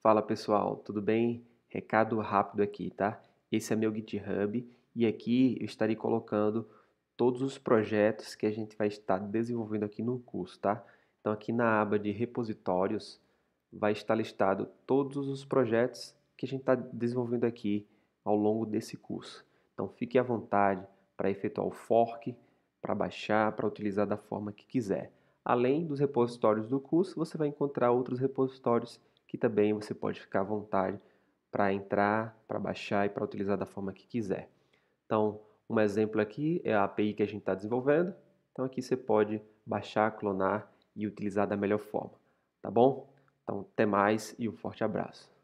Fala pessoal, tudo bem? Recado rápido aqui, tá? Esse é meu GitHub e aqui eu estarei colocando todos os projetos que a gente vai estar desenvolvendo aqui no curso, tá? Então aqui na aba de repositórios vai estar listado todos os projetos que a gente está desenvolvendo aqui ao longo desse curso. Então fique à vontade para efetuar o fork, para baixar, para utilizar da forma que quiser. Além dos repositórios do curso, você vai encontrar outros repositórios que também você pode ficar à vontade para entrar, para baixar e para utilizar da forma que quiser. Então, um exemplo aqui é a API que a gente está desenvolvendo. Então, aqui você pode baixar, clonar e utilizar da melhor forma. Tá bom? Então, até mais e um forte abraço.